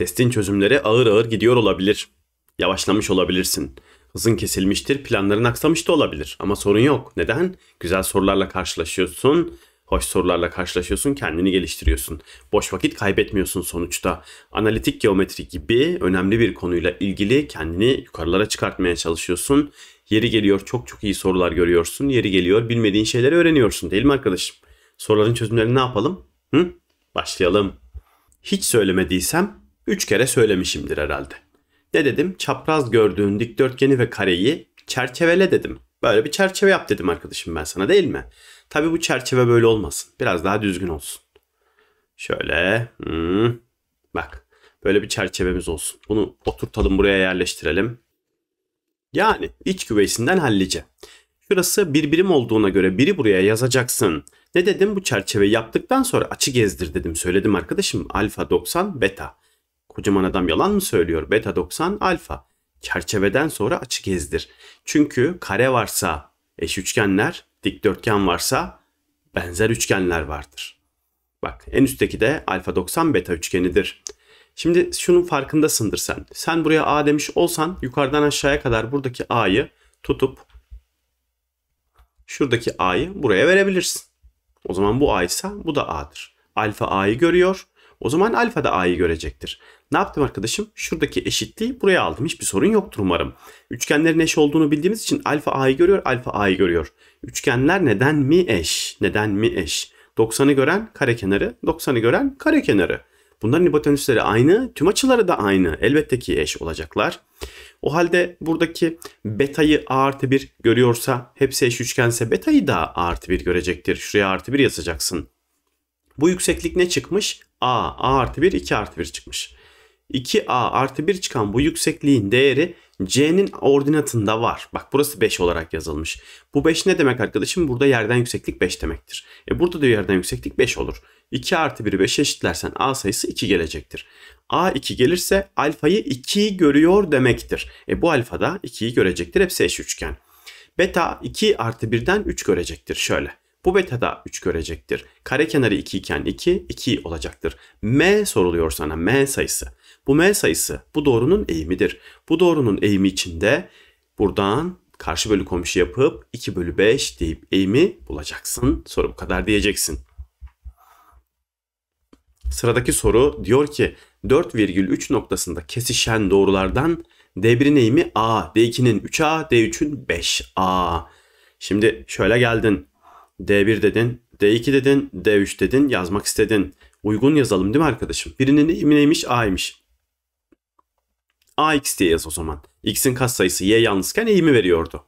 Testin çözümleri ağır ağır gidiyor olabilir. Yavaşlamış olabilirsin. Hızın kesilmiştir, planların aksamış da olabilir. Ama sorun yok. Neden? Güzel sorularla karşılaşıyorsun, hoş sorularla karşılaşıyorsun, kendini geliştiriyorsun. Boş vakit kaybetmiyorsun sonuçta. Analitik geometri gibi önemli bir konuyla ilgili kendini yukarılara çıkartmaya çalışıyorsun. Yeri geliyor çok çok iyi sorular görüyorsun. Yeri geliyor bilmediğin şeyleri öğreniyorsun değil mi arkadaşım? Soruların çözümlerini ne yapalım? Hı? Başlayalım. Hiç söylemediysem Üç kere söylemişimdir herhalde. Ne dedim? Çapraz gördüğün dikdörtgeni ve kareyi çerçevele dedim. Böyle bir çerçeve yap dedim arkadaşım ben sana değil mi? Tabi bu çerçeve böyle olmasın. Biraz daha düzgün olsun. Şöyle. Hmm, bak. Böyle bir çerçevemiz olsun. Bunu oturtalım buraya yerleştirelim. Yani iç güveysinden hallice. Şurası bir birim olduğuna göre biri buraya yazacaksın. Ne dedim bu çerçeveyi yaptıktan sonra açı gezdir dedim söyledim arkadaşım. Alfa 90 beta. Kocaman adam yalan mı söylüyor? Beta 90 alfa. Çerçeveden sonra açı gezdir. Çünkü kare varsa eş üçgenler, dikdörtgen varsa benzer üçgenler vardır. Bak en üstteki de alfa 90 beta üçgenidir. Şimdi şunun farkındasındır sen. Sen buraya A demiş olsan yukarıdan aşağıya kadar buradaki A'yı tutup şuradaki A'yı buraya verebilirsin. O zaman bu A ise bu da A'dır. Alfa A'yı görüyor. O zaman alfa da a'yı görecektir. Ne yaptım arkadaşım? Şuradaki eşitliği buraya aldım. Hiçbir sorun yoktur umarım. Üçgenlerin eş olduğunu bildiğimiz için alfa a'yı görüyor, alfa a'yı görüyor. Üçgenler neden mi eş? Neden mi eş? 90'ı gören kare kenarı, 90'ı gören kare kenarı. Bunların hipotenüsleri aynı, tüm açıları da aynı. Elbette ki eş olacaklar. O halde buradaki betayı a artı 1 görüyorsa, hepsi eş üçgense betayı da a artı 1 görecektir. Şuraya artı 1 yazacaksın. Bu yükseklik ne çıkmış? a, a artı 1, 2 artı 1 çıkmış. 2a artı 1 çıkan bu yüksekliğin değeri c'nin ordinatında var. Bak burası 5 olarak yazılmış. Bu 5 ne demek arkadaşım? Burada yerden yükseklik 5 demektir. E burada da yerden yükseklik 5 olur. 2 artı 1'i 5 eşitlersen a sayısı 2 gelecektir. a 2 gelirse alfayı 2'yi görüyor demektir. E bu alfa da 2'yi görecektir. Hepsi eş üçgen. Beta 2 artı 1'den 3 görecektir. Şöyle. Bu beta'da 3 görecektir. Kare kenarı 2 iken 2, 2 olacaktır. M soruluyor sana M sayısı. Bu M sayısı bu doğrunun eğimidir. Bu doğrunun eğimi içinde buradan karşı bölü komşu yapıp 2 bölü 5 deyip eğimi bulacaksın. Soru bu kadar diyeceksin. Sıradaki soru diyor ki 4,3 noktasında kesişen doğrulardan D1'in eğimi A, D2'nin 3A, D3'ün 5A. Şimdi şöyle geldin. D1 dedin, D2 dedin, D3 dedin, yazmak istedin. Uygun yazalım değil mi arkadaşım? Birinin neymiş? A'ymış. AX diye yaz o zaman. X'in sayısı Y yalnızken eğimi veriyordu.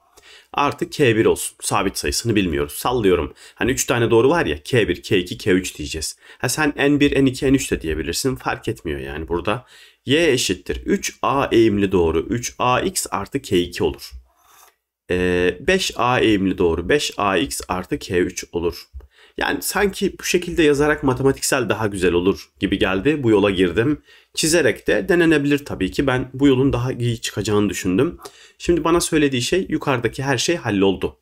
Artık K1 olsun. Sabit sayısını bilmiyoruz. Sallıyorum. Hani 3 tane doğru var ya K1, K2, K3 diyeceğiz. Ha sen N1, N2, N3 de diyebilirsin. Fark etmiyor yani burada. Y eşittir. 3A eğimli doğru. 3AX artı K2 olur. 5a ee, eğimli doğru 5ax artı k3 olur. Yani sanki bu şekilde yazarak matematiksel daha güzel olur gibi geldi. Bu yola girdim. Çizerek de denenebilir tabii ki. Ben bu yolun daha iyi çıkacağını düşündüm. Şimdi bana söylediği şey yukarıdaki her şey halloldu.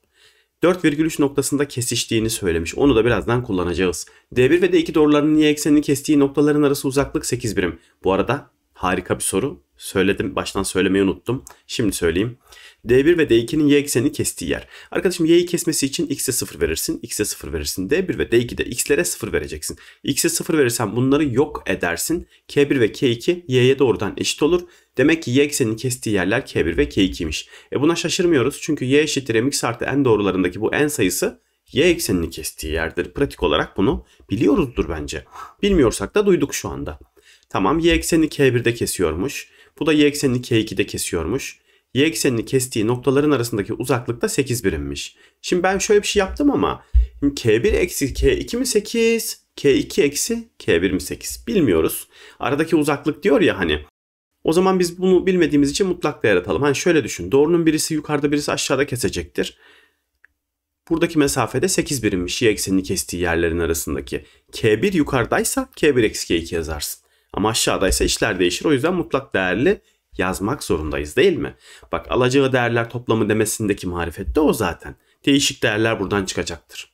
4,3 noktasında kesiştiğini söylemiş. Onu da birazdan kullanacağız. D1 ve D2 doğrularının y eksenini kestiği noktaların arası uzaklık 8 birim. Bu arada harika bir soru söyledim. Baştan söylemeyi unuttum. Şimdi söyleyeyim. D1 ve D2'nin y ekseni kestiği yer. Arkadaşım y'yi kesmesi için x'e 0 verirsin, x'e 0 verirsin. D1 ve D2'de x'lere 0 vereceksin. x'e 0 verirsen bunları yok edersin. K1 ve K2 y'ye doğrudan eşit olur. Demek ki y eksenini kestiği yerler K1 ve K2'ymiş. E buna şaşırmıyoruz çünkü y eşittir mx artı n doğrularındaki bu n sayısı y eksenini kestiği yerdir. Pratik olarak bunu biliyoruzdur bence. Bilmiyorsak da duyduk şu anda. Tamam y eksenini K1'de kesiyormuş. Bu da y eksenini k de kesiyormuş. Y eksenini kestiği noktaların arasındaki uzaklık da 8 birimmiş. Şimdi ben şöyle bir şey yaptım ama K1 eksi K2 mi 8? K2 eksi K1 mi 8? Bilmiyoruz. Aradaki uzaklık diyor ya hani. O zaman biz bunu bilmediğimiz için mutlak değer atalım. Hani şöyle düşün. Doğrunun birisi yukarıda birisi aşağıda kesecektir. Buradaki mesafede 8 birimmiş y eksenini kestiği yerlerin arasındaki. K1 yukarıdaysa K1 eksi K2 yazarsın. Ama aşağıda ise işler değişir. O yüzden mutlak değerli yazmak zorundayız değil mi? Bak alacağı değerler toplamı demesindeki marifet de o zaten. Değişik değerler buradan çıkacaktır.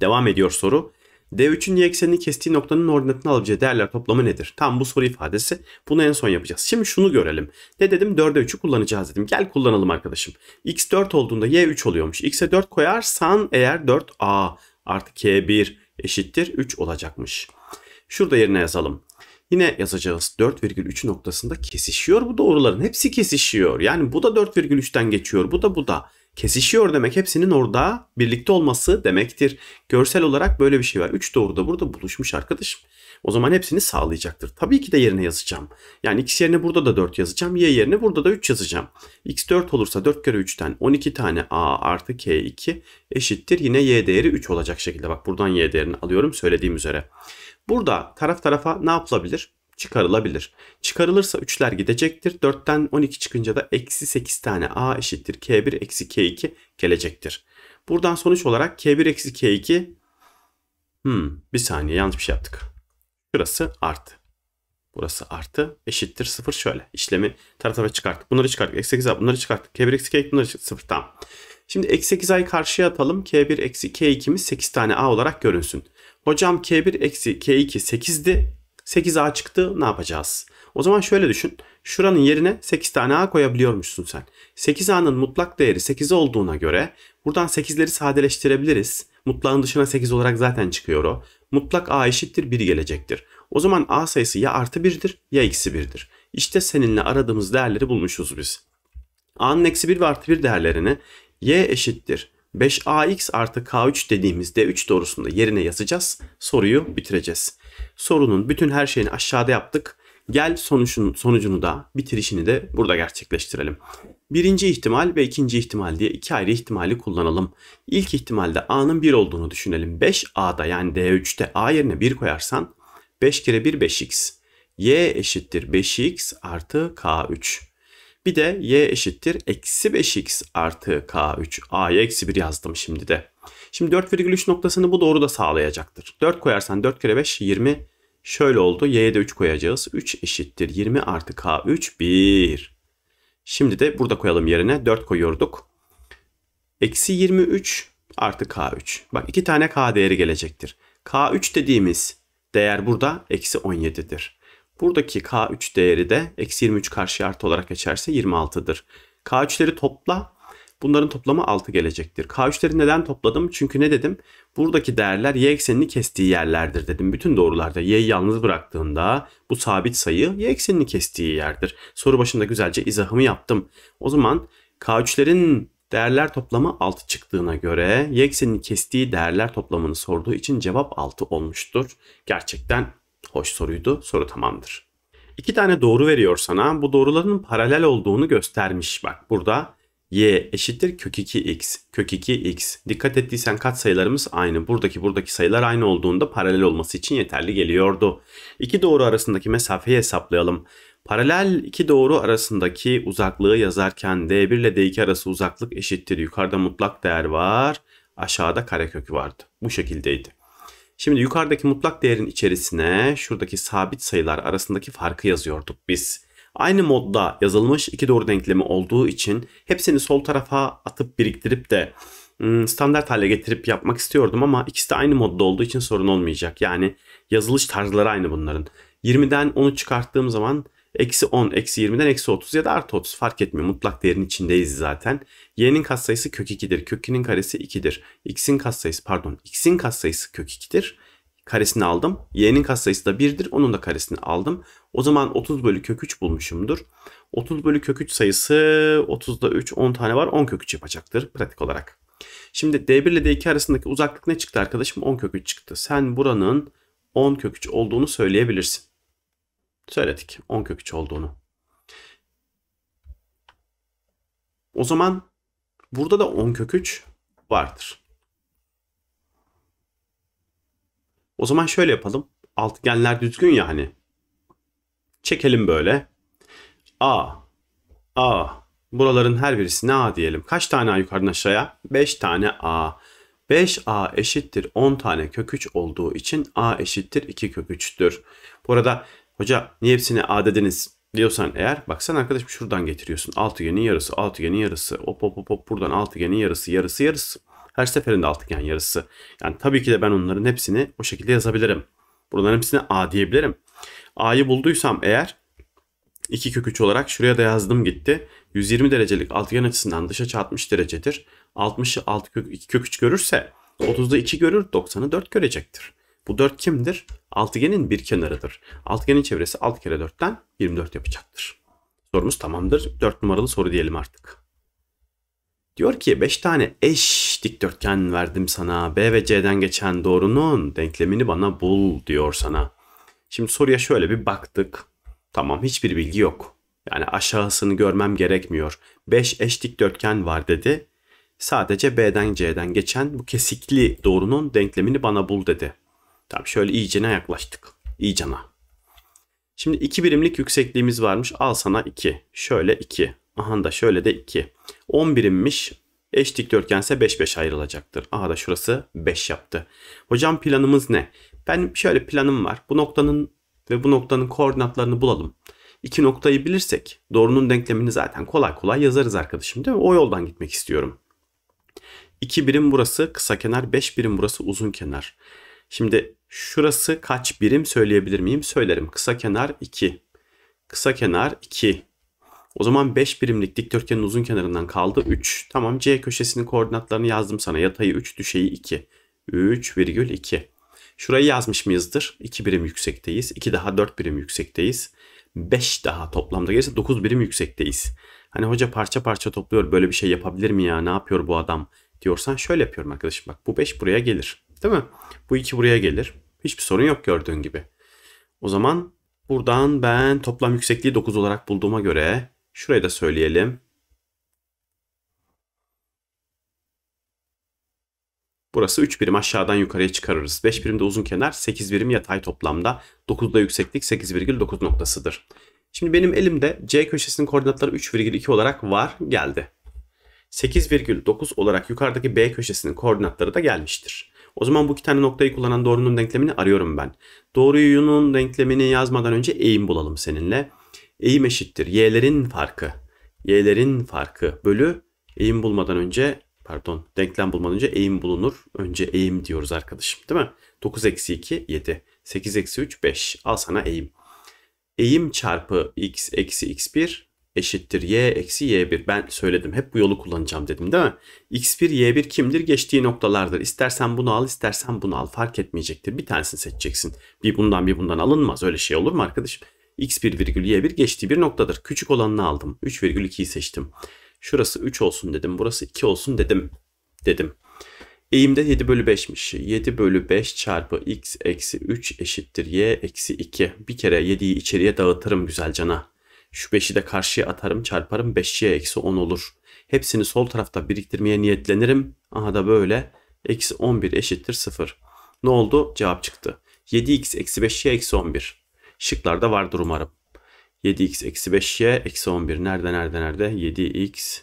Devam ediyor soru. D3'ün y eksenini kestiği noktanın ordinatını alacağı değerler toplamı nedir? Tam bu soru ifadesi. Bunu en son yapacağız. Şimdi şunu görelim. Ne dedim? 4'e 3'ü kullanacağız dedim. Gel kullanalım arkadaşım. x 4 olduğunda y 3 oluyormuş. x'e 4 koyarsan eğer 4 a artı k 1 eşittir 3 olacakmış. Şurada yerine yazalım. Yine yazacağız 4,3 noktasında kesişiyor. Bu doğruların hepsi kesişiyor. Yani bu da 4,3'ten geçiyor. Bu da bu da. Kesişiyor demek hepsinin orada birlikte olması demektir. Görsel olarak böyle bir şey var. 3 doğru da burada buluşmuş arkadaşım. O zaman hepsini sağlayacaktır. Tabii ki de yerine yazacağım. Yani x yerine burada da 4 yazacağım. Y yerine burada da 3 yazacağım. x 4 olursa 4 kere 3'ten 12 tane a artı k2 eşittir. Yine y değeri 3 olacak şekilde. Bak buradan y değerini alıyorum söylediğim üzere. Burada taraf tarafa ne yapılabilir? Çıkarılabilir. Çıkarılırsa 3'ler gidecektir. 4'ten 12 çıkınca da eksi 8 tane a eşittir k1 eksi k2 gelecektir. Buradan sonuç olarak k1 eksi k2 hmm, bir saniye yanlış bir şey yaptık. Şurası artı. Burası artı eşittir 0 şöyle. İşlemi taraf tarafa çıkarttık. Bunları çıkarttık. Eksi 8 a bunları çıkarttık. K1 eksi K2 bunları çıkarttık. 0 tamam. Şimdi eksi 8 a'yı karşıya atalım. K1 eksi K2'miz 8 tane a olarak görünsün. Hocam K1 eksi K2 8'di. 8A çıktı ne yapacağız? O zaman şöyle düşün. Şuranın yerine 8 tane A koyabiliyormuşsun sen. 8A'nın mutlak değeri 8 olduğuna göre buradan 8'leri sadeleştirebiliriz. Mutlağın dışına 8 olarak zaten çıkıyor o. Mutlak A eşittir 1 gelecektir. O zaman A sayısı ya artı 1'dir ya eksi 1'dir. İşte seninle aradığımız değerleri bulmuşuz biz. A'nın eksi 1 ve artı 1 değerlerini y eşittir 5ax artı k3 dediğimiz d3 doğrusunda yerine yazacağız. Soruyu bitireceğiz. Sorunun bütün her şeyini aşağıda yaptık. Gel sonucunu, sonucunu da bitirişini de burada gerçekleştirelim. Birinci ihtimal ve ikinci ihtimal diye iki ayrı ihtimali kullanalım. İlk ihtimalde a'nın 1 olduğunu düşünelim. 5a'da yani d3'te a yerine 1 koyarsan 5 kere 1 5x. y eşittir 5x artı k3. Bir de y eşittir eksi 5x artı k3. a'ya eksi 1 yazdım şimdi de. Şimdi 4,3 noktasını bu doğru da sağlayacaktır. 4 koyarsan 4 kere 5 20 şöyle oldu. y'ye de 3 koyacağız. 3 eşittir 20 artı k3 1. Şimdi de burada koyalım yerine 4 koyuyorduk. Eksi 23 artı k3. Bak iki tane k değeri gelecektir. k3 dediğimiz değer burada eksi 17'dir. Buradaki K3 değeri de eksi 23 karşı artı olarak geçerse 26'dır. K3'leri topla. Bunların toplamı 6 gelecektir. K3'leri neden topladım? Çünkü ne dedim? Buradaki değerler y eksenini kestiği yerlerdir dedim. Bütün doğrularda y'yi yalnız bıraktığında bu sabit sayı y eksenini kestiği yerdir. Soru başında güzelce izahımı yaptım. O zaman K3'lerin değerler toplamı 6 çıktığına göre y eksenini kestiği değerler toplamını sorduğu için cevap 6 olmuştur. Gerçekten Hoş soruydu. Soru tamamdır. İki tane doğru veriyor sana. Bu doğruların paralel olduğunu göstermiş. Bak burada y eşittir kök 2x. Kök 2x. Dikkat ettiysen kat sayılarımız aynı. Buradaki buradaki sayılar aynı olduğunda paralel olması için yeterli geliyordu. İki doğru arasındaki mesafeyi hesaplayalım. Paralel iki doğru arasındaki uzaklığı yazarken d1 ile d2 arası uzaklık eşittir. Yukarıda mutlak değer var. Aşağıda karekök vardı. Bu şekildeydi. Şimdi yukarıdaki mutlak değerin içerisine şuradaki sabit sayılar arasındaki farkı yazıyorduk biz. Aynı modda yazılmış iki doğru denklemi olduğu için hepsini sol tarafa atıp biriktirip de hmm, standart hale getirip yapmak istiyordum ama ikisi de aynı modda olduğu için sorun olmayacak. Yani yazılış tarzları aynı bunların. 20'den 10'u çıkarttığım zaman Eksi 10, eksi 20'den eksi 30 ya da artı 30 fark etmiyor. Mutlak değerin içindeyiz zaten. Y'nin katsayısı kök 2'dir. Kök 2'nin karesi 2'dir. X'in katsayısı pardon X'in katsayısı kök 2'dir. Karesini aldım. Y'nin katsayısı da 1'dir. Onun da karesini aldım. O zaman 30 bölü kök 3 bulmuşumdur. 30 bölü kök 3 sayısı 30'da 3 10 tane var. 10 kök 3 yapacaktır pratik olarak. Şimdi D1 ile D2 arasındaki uzaklık ne çıktı arkadaşım? 10 kök 3 çıktı. Sen buranın 10 kök 3 olduğunu söyleyebilirsin. Söyledik 10 kök 3 olduğunu. O zaman burada da 10 kök 3 vardır. O zaman şöyle yapalım. Altıgenler düzgün ya hani. Çekelim böyle. A, A. Buraların her birisine A diyelim. Kaç tane A yukarıdan aşağıya? 5 tane A. 5A eşittir 10 tane kök 3 olduğu için A eşittir 2 kök 3'tür. Bu arada Hoca niye hepsini A dediniz diyorsan eğer bak sen arkadaşım şuradan getiriyorsun. Altıgenin yarısı, altıgenin yarısı, hop hop hop, buradan altıgenin yarısı, yarısı, yarısı. Her seferinde altıgen yarısı. Yani tabii ki de ben onların hepsini o şekilde yazabilirim. Buraların hepsini A diyebilirim. A'yı bulduysam eğer 2 kök 3 olarak şuraya da yazdım gitti. 120 derecelik altıgen açısından dışa açı 60 derecedir. 60'ı 6 kök 2 kök 3 görürse 30'da 2 görür 90'ı 4 görecektir. Bu 4 kimdir? Altıgenin bir kenarıdır. Altıgenin çevresi 6 kere 4'ten 24 yapacaktır. Sorumuz tamamdır. 4 numaralı soru diyelim artık. Diyor ki 5 tane eş dikdörtgen verdim sana. B ve C'den geçen doğrunun denklemini bana bul diyor sana. Şimdi soruya şöyle bir baktık. Tamam hiçbir bilgi yok. Yani aşağısını görmem gerekmiyor. 5 eş dikdörtgen var dedi. Sadece B'den C'den geçen bu kesikli doğrunun denklemini bana bul dedi. Tamam şöyle iyicene yaklaştık. İyicana. Şimdi 2 birimlik yüksekliğimiz varmış. Al sana 2. Şöyle 2. Aha da şöyle de 2. 10 birimmiş. Eş dikdörtgense 5 5 ayrılacaktır. Aha da şurası 5 yaptı. Hocam planımız ne? Ben şöyle planım var. Bu noktanın ve bu noktanın koordinatlarını bulalım. İki noktayı bilirsek doğrunun denklemini zaten kolay kolay yazarız arkadaşım değil mi? O yoldan gitmek istiyorum. 2 birim burası kısa kenar, 5 birim burası uzun kenar. Şimdi şurası kaç birim söyleyebilir miyim? Söylerim. Kısa kenar 2. Kısa kenar 2. O zaman 5 birimlik dikdörtgenin uzun kenarından kaldı 3. Tamam C köşesinin koordinatlarını yazdım sana. Yatayı 3, düşeyi 2. 3 virgül 2. Şurayı yazmış mıyızdır? 2 birim yüksekteyiz. 2 daha 4 birim yüksekteyiz. 5 daha toplamda gelirse 9 birim yüksekteyiz. Hani hoca parça parça topluyor böyle bir şey yapabilir mi ya ne yapıyor bu adam diyorsan şöyle yapıyorum arkadaşım bak bu 5 buraya gelir. Değil mi? Bu iki buraya gelir. Hiçbir sorun yok gördüğün gibi. O zaman buradan ben toplam yüksekliği 9 olarak bulduğuma göre şurayı da söyleyelim. Burası 3 birim aşağıdan yukarıya çıkarırız. 5 birim de uzun kenar, 8 birim yatay toplamda. 9 da yükseklik 8,9 noktasıdır. Şimdi benim elimde C köşesinin koordinatları 3,2 olarak var geldi. 8,9 olarak yukarıdaki B köşesinin koordinatları da gelmiştir. O zaman bu iki tane noktayı kullanan doğrunun denklemini arıyorum ben. Doğruyunun denklemini yazmadan önce eğim bulalım seninle. Eğim eşittir. Y'lerin farkı. Y'lerin farkı bölü eğim bulmadan önce pardon denklem bulmadan önce eğim bulunur. Önce eğim diyoruz arkadaşım değil mi? 9 eksi 2 7. 8 eksi 3 5. Al sana eğim. Eğim çarpı x eksi x1 eşittir y eksi y1. Ben söyledim hep bu yolu kullanacağım dedim değil mi? x1 y1 kimdir? Geçtiği noktalardır. İstersen bunu al istersen bunu al fark etmeyecektir. Bir tanesini seçeceksin. Bir bundan bir bundan alınmaz öyle şey olur mu arkadaşım? x1 virgül y1 geçtiği bir noktadır. Küçük olanını aldım. virgül 3,2'yi seçtim. Şurası 3 olsun dedim. Burası 2 olsun dedim. Dedim. Eğimde 7 bölü 5'miş. 7 bölü 5 çarpı x eksi 3 eşittir y eksi 2. Bir kere 7'yi içeriye dağıtırım güzel cana. Şu 5'i de karşıya atarım çarparım 5'ye eksi 10 olur. Hepsini sol tarafta biriktirmeye niyetlenirim. Aha da böyle. Eksi 11 eşittir 0. Ne oldu? Cevap çıktı. 7x eksi 5y eksi 11. Şıklarda vardır umarım. 7x eksi 5y eksi 11. Nerede nerede nerede? 7x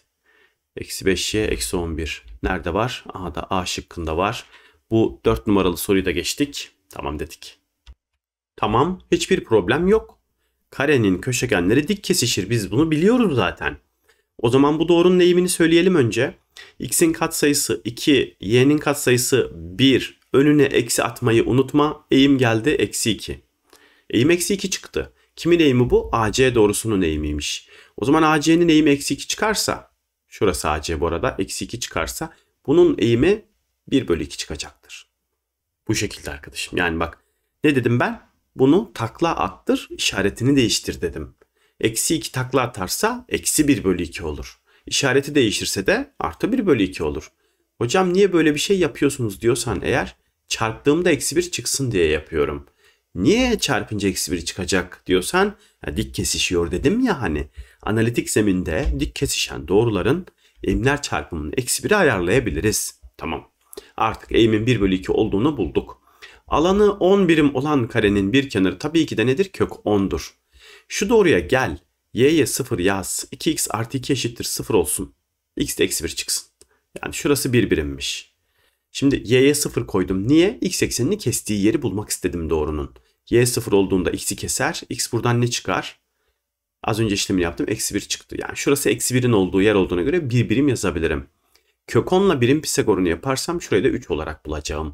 eksi 5y eksi 11. Nerede var? Aha da A şıkkında var. Bu 4 numaralı soruyu da geçtik. Tamam dedik. Tamam hiçbir problem yok karenin köşegenleri dik kesişir. Biz bunu biliyoruz zaten. O zaman bu doğrunun eğimini söyleyelim önce. X'in katsayısı 2, Y'nin katsayısı 1. Önüne eksi atmayı unutma. Eğim geldi eksi 2. Eğim eksi 2 çıktı. Kimin eğimi bu? AC doğrusunun eğimiymiş. O zaman AC'nin eğimi eksi 2 çıkarsa, şurası AC bu arada, eksi 2 çıkarsa bunun eğimi 1 bölü 2 çıkacaktır. Bu şekilde arkadaşım. Yani bak ne dedim ben? bunu takla attır işaretini değiştir dedim. Eksi 2 takla atarsa eksi 1 bölü 2 olur. İşareti değiştirse de artı 1 bölü 2 olur. Hocam niye böyle bir şey yapıyorsunuz diyorsan eğer çarptığımda eksi 1 çıksın diye yapıyorum. Niye çarpınca eksi 1 çıkacak diyorsan ya dik kesişiyor dedim ya hani. Analitik zeminde dik kesişen doğruların eğimler çarpımının eksi 1'i ayarlayabiliriz. Tamam. Artık eğimin 1 bölü 2 olduğunu bulduk. Alanı 10 birim olan karenin bir kenarı tabii ki de nedir? Kök 10'dur. Şu doğruya gel. Y'ye 0 yaz. 2x artı 2 eşittir 0 olsun. x de eksi 1 çıksın. Yani şurası 1 bir birimmiş. Şimdi y'ye 0 koydum. Niye? x eksenini kestiği yeri bulmak istedim doğrunun. y 0 olduğunda x'i keser. x buradan ne çıkar? Az önce işlemi yaptım. Eksi 1 çıktı. Yani şurası eksi 1'in olduğu yer olduğuna göre 1 bir birim yazabilirim. Kök 10 birim Pisagor'unu yaparsam şurayı da 3 olarak bulacağım.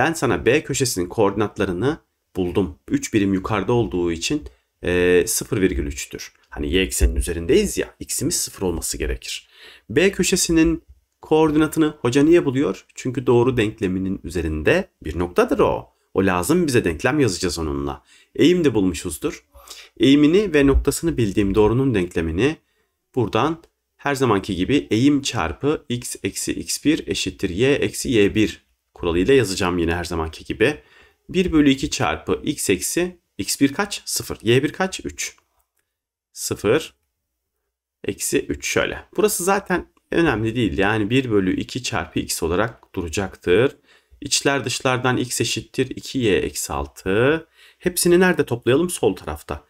Ben sana B köşesinin koordinatlarını buldum. 3 birim yukarıda olduğu için e, 0,3'tür. Hani y eksenin üzerindeyiz ya x'imiz 0 olması gerekir. B köşesinin koordinatını hoca niye buluyor? Çünkü doğru denkleminin üzerinde bir noktadır o. O lazım bize denklem yazacağız onunla. Eğim de bulmuşuzdur. Eğimini ve noktasını bildiğim doğrunun denklemini buradan her zamanki gibi eğim çarpı x eksi x1 eşittir y eksi y1 kuralıyla yazacağım yine her zamanki gibi. 1 bölü 2 çarpı x eksi x1 kaç? 0. y1 kaç? 3. 0 eksi 3 şöyle. Burası zaten önemli değil. Yani 1 bölü 2 çarpı x olarak duracaktır. İçler dışlardan x eşittir 2y eksi 6. Hepsini nerede toplayalım? Sol tarafta.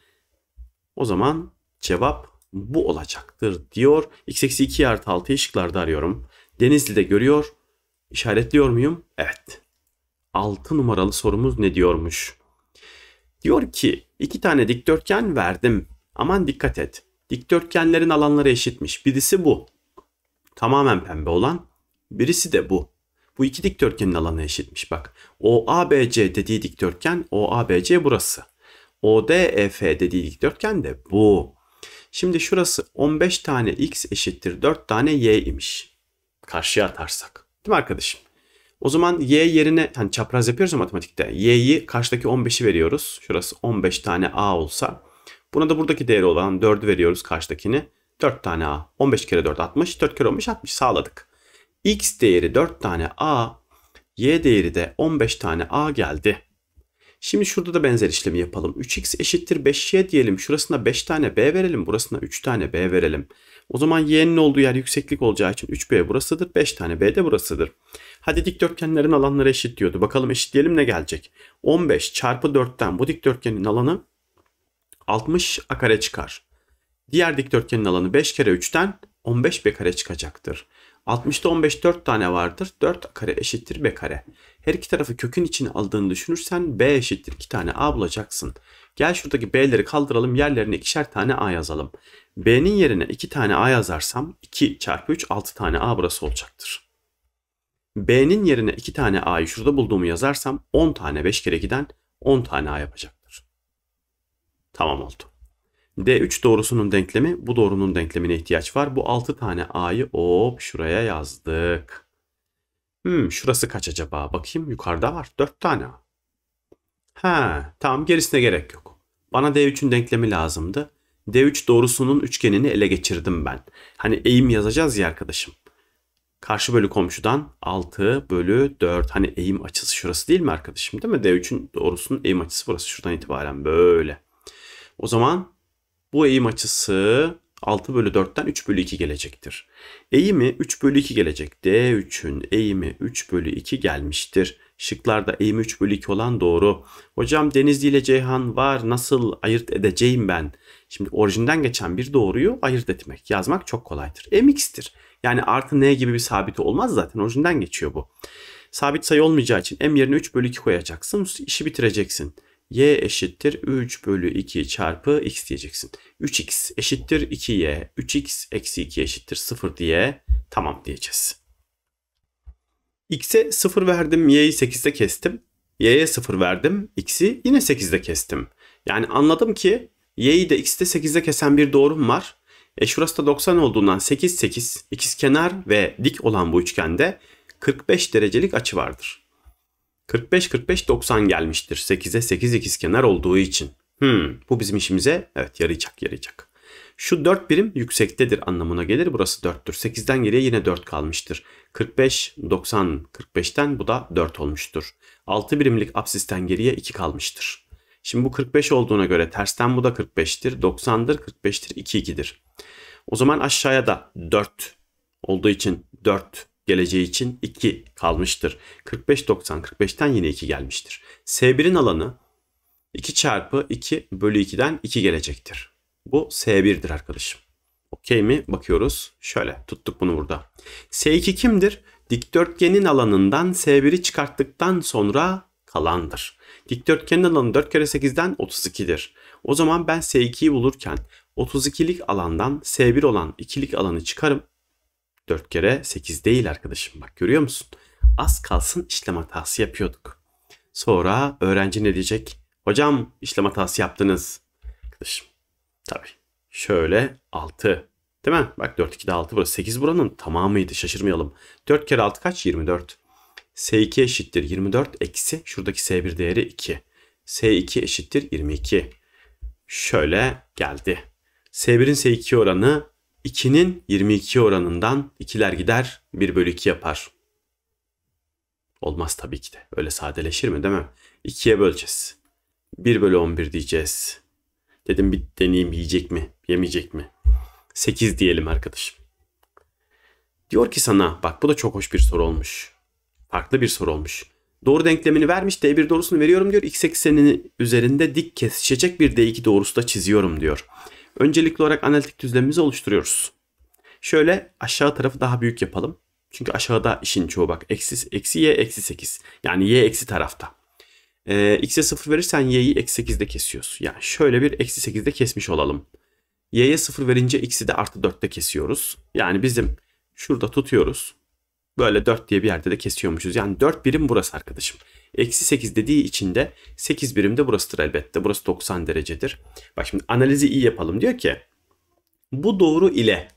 O zaman cevap bu olacaktır diyor. x eksi 2 artı 6'yı ışıklarda arıyorum. Denizli'de görüyor İşaretliyor muyum? Evet. 6 numaralı sorumuz ne diyormuş? Diyor ki iki tane dikdörtgen verdim. Aman dikkat et. Dikdörtgenlerin alanları eşitmiş. Birisi bu. Tamamen pembe olan. Birisi de bu. Bu iki dikdörtgenin alanı eşitmiş. Bak O OABC dediği dikdörtgen O OABC burası. O ODEF dediği dikdörtgen de bu. Şimdi şurası 15 tane x eşittir 4 tane y imiş. Karşıya atarsak. Değil mi arkadaşım? O zaman y yerine hani çapraz yapıyoruz ya matematikte. y'yi karşıdaki 15'i veriyoruz. Şurası 15 tane a olsa. Buna da buradaki değeri olan 4'ü veriyoruz karşıdakini. 4 tane a. 15 kere 4 60. 4 kere 15 60 sağladık. x değeri 4 tane a. y değeri de 15 tane a geldi. Şimdi şurada da benzer işlemi yapalım. 3x eşittir 5y diyelim. Şurasına 5 tane b verelim. Burasına 3 tane b verelim. O zaman y'nin olduğu yer yükseklik olacağı için 3b burasıdır. 5 tane b de burasıdır. Hadi dikdörtgenlerin alanları eşit diyordu. Bakalım eşitleyelim ne gelecek? 15 çarpı 4'ten bu dikdörtgenin alanı 60 a kare çıkar. Diğer dikdörtgenin alanı 5 kere 3'ten 15 b kare çıkacaktır. 60'da 15 4 tane vardır. 4 kare eşittir b kare. Her iki tarafı kökün içine aldığını düşünürsen b eşittir 2 tane a bulacaksın. Gel şuradaki b'leri kaldıralım yerlerine ikişer tane a yazalım. b'nin yerine 2 tane a yazarsam 2 çarpı 3 6 tane a burası olacaktır. b'nin yerine 2 tane a'yı şurada bulduğumu yazarsam 10 tane 5 kere giden 10 tane a yapacaktır. Tamam oldu. D3 doğrusunun denklemi bu doğrunun denklemine ihtiyaç var. Bu 6 tane A'yı hop şuraya yazdık. Hmm, şurası kaç acaba? Bakayım yukarıda var. 4 tane A. Ha, tamam gerisine gerek yok. Bana D3'ün denklemi lazımdı. D3 doğrusunun üçgenini ele geçirdim ben. Hani eğim yazacağız ya arkadaşım. Karşı bölü komşudan 6 bölü 4. Hani eğim açısı şurası değil mi arkadaşım? Değil mi? D3'ün doğrusunun eğim açısı burası. Şuradan itibaren böyle. O zaman bu eğim açısı 6 bölü 4'ten 3 bölü 2 gelecektir. Eğimi 3 bölü 2 gelecek. D3'ün eğimi 3 bölü 2 gelmiştir. Şıklarda eğimi 3 bölü 2 olan doğru. Hocam Denizli ile Ceyhan var nasıl ayırt edeceğim ben? Şimdi orijinden geçen bir doğruyu ayırt etmek, yazmak çok kolaydır. mx'tir. Yani artı n gibi bir sabiti olmaz zaten orijinden geçiyor bu. Sabit sayı olmayacağı için m yerine 3 bölü 2 koyacaksın işi bitireceksin y eşittir 3 bölü 2 çarpı x diyeceksin. 3x eşittir 2y. 3x eksi 2 eşittir 0 diye tamam diyeceğiz. x'e 0 verdim. y'yi 8'de kestim. y'ye 0 verdim. x'i yine 8'de kestim. Yani anladım ki y'yi de x'de 8'de kesen bir doğrum var. E şurası da 90 olduğundan 8 8 ikizkenar ve dik olan bu üçgende 45 derecelik açı vardır. 45-45-90 gelmiştir. 8'e 8 ikizkenar olduğu için. Hmm, bu bizim işimize evet yarayacak yarayacak. Şu 4 birim yüksektedir anlamına gelir. Burası 4'tür. 8'den geriye yine 4 kalmıştır. 45, 90, 45'ten bu da 4 olmuştur. 6 birimlik absisten geriye 2 kalmıştır. Şimdi bu 45 olduğuna göre tersten bu da 45'tir. 90'dır, 45'tir, 2, 2'dir. O zaman aşağıya da 4 olduğu için 4 geleceği için 2 kalmıştır. 45, 90, 45'ten yine 2 gelmiştir. S1'in alanı 2 çarpı 2 bölü 2'den 2 gelecektir. Bu S1'dir arkadaşım. Okey mi? Bakıyoruz. Şöyle tuttuk bunu burada. S2 kimdir? Dikdörtgenin alanından S1'i çıkarttıktan sonra kalandır. Dikdörtgenin alanı 4 kere 8'den 32'dir. O zaman ben S2'yi bulurken 32'lik alandan S1 olan 2'lik alanı çıkarım. 4 kere 8 değil arkadaşım bak görüyor musun? Az kalsın işlem hatası yapıyorduk. Sonra öğrenci ne diyecek? Hocam işlem hatası yaptınız. Arkadaşım tabii şöyle 6 değil mi? Bak 4 2 de 6 burası 8 buranın tamamıydı şaşırmayalım. 4 kere 6 kaç? 24. S2 eşittir 24 eksi şuradaki S1 değeri 2. S2 eşittir 22. Şöyle geldi. S1'in S2 oranı 2'nin 22 oranından ikiler gider 1 bölü 2 yapar. Olmaz tabii ki de. Öyle sadeleşir mi değil mi? 2'ye böleceğiz. 1 bölü 11 diyeceğiz. Dedim bir deneyeyim yiyecek mi, yemeyecek mi? 8 diyelim arkadaşım. Diyor ki sana bak bu da çok hoş bir soru olmuş. Farklı bir soru olmuş. Doğru denklemini vermiş D1 doğrusunu veriyorum diyor. X eksenini üzerinde dik kesişecek bir D2 doğrusu da çiziyorum diyor. Öncelikli olarak analitik düzlemimizi oluşturuyoruz. Şöyle aşağı tarafı daha büyük yapalım. Çünkü aşağıda işin çoğu bak. Eksi, eksi y eksi 8. Yani y eksi tarafta. Ee, x'e 0 verirsen y'yi eksi 8'de kesiyoruz. Yani şöyle bir eksi 8'de kesmiş olalım. y'ye 0 verince x'i de artı 4'te kesiyoruz. Yani bizim şurada tutuyoruz. Böyle 4 diye bir yerde de kesiyormuşuz. Yani 4 birim burası arkadaşım. Eksi 8 dediği için de 8 birim de burasıdır elbette. Burası 90 derecedir. Bak şimdi analizi iyi yapalım. Diyor ki bu doğru ile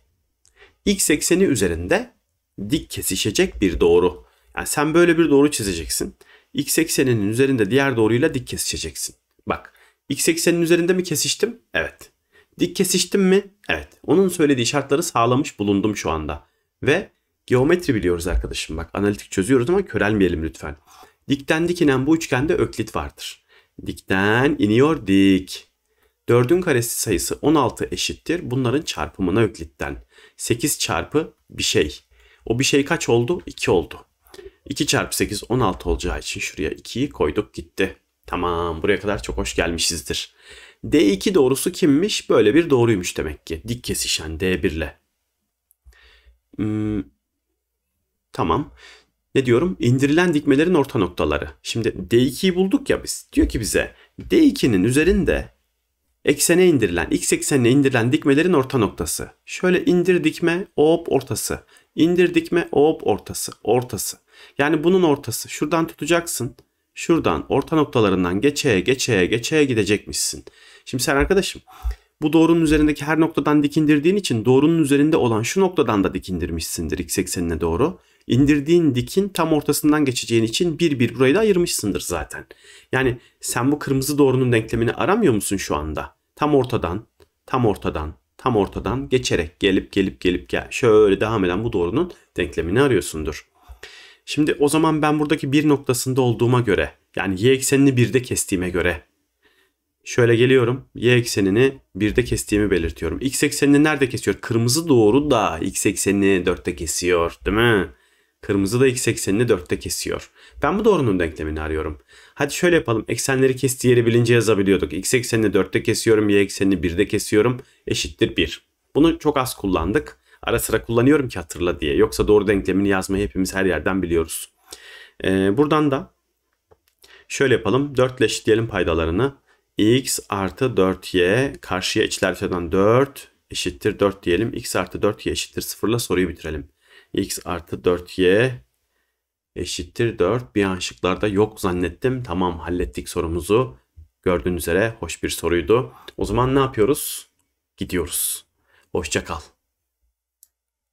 x ekseni üzerinde dik kesişecek bir doğru. Yani sen böyle bir doğru çizeceksin. X ekseninin üzerinde diğer doğruyla dik kesişeceksin. Bak x ekseninin üzerinde mi kesiştim? Evet. Dik kesiştim mi? Evet. Onun söylediği şartları sağlamış bulundum şu anda. Ve Geometri biliyoruz arkadaşım bak. Analitik çözüyoruz ama körelmeyelim lütfen. Dikten dik bu üçgende öklit vardır. Dikten iniyor dik. 4'ün karesi sayısı 16 eşittir. Bunların çarpımına öklitten. 8 çarpı bir şey. O bir şey kaç oldu? 2 oldu. 2 çarpı 8 16 olacağı için şuraya 2'yi koyduk gitti. Tamam buraya kadar çok hoş gelmişizdir. D2 doğrusu kimmiş? Böyle bir doğruymuş demek ki. Dik kesişen D1 ile. Hmm, Tamam. Ne diyorum? İndirilen dikmelerin orta noktaları. Şimdi D2'yi bulduk ya biz. Diyor ki bize D2'nin üzerinde eksene indirilen, x eksenine indirilen dikmelerin orta noktası. Şöyle indir dikme, hop ortası. İndir dikme, hop ortası, ortası. Yani bunun ortası. Şuradan tutacaksın. Şuradan orta noktalarından geçeye geçeye geçeye gidecekmişsin. Şimdi sen arkadaşım bu doğrunun üzerindeki her noktadan dikindirdiğin için doğrunun üzerinde olan şu noktadan da dikindirmişsindir x eksenine doğru. İndirdiğin dikin tam ortasından geçeceğin için bir bir burayı da ayırmışsındır zaten. Yani sen bu kırmızı doğrunun denklemini aramıyor musun şu anda? Tam ortadan, tam ortadan, tam ortadan geçerek gelip gelip gelip gel. Şöyle devam eden bu doğrunun denklemini arıyorsundur. Şimdi o zaman ben buradaki bir noktasında olduğuma göre yani y eksenini birde kestiğime göre Şöyle geliyorum. Y eksenini 1'de kestiğimi belirtiyorum. X eksenini nerede kesiyor? Kırmızı doğru da X eksenini 4'te kesiyor değil mi? Kırmızı da X eksenini 4'te kesiyor. Ben bu doğrunun denklemini arıyorum. Hadi şöyle yapalım. Eksenleri kestiği yeri bilince yazabiliyorduk. X eksenini 4'te kesiyorum. Y eksenini 1'de kesiyorum. Eşittir 1. Bunu çok az kullandık. Ara sıra kullanıyorum ki hatırla diye. Yoksa doğru denklemini yazmayı hepimiz her yerden biliyoruz. Ee, buradan da şöyle yapalım. 4 ile eşitleyelim paydalarını x artı 4y karşıya içler 4 eşittir 4 diyelim. x artı 4y eşittir 0 ile soruyu bitirelim. x artı 4y eşittir 4. Bir an şıklarda yok zannettim. Tamam hallettik sorumuzu. Gördüğünüz üzere hoş bir soruydu. O zaman ne yapıyoruz? Gidiyoruz. Hoşça kal.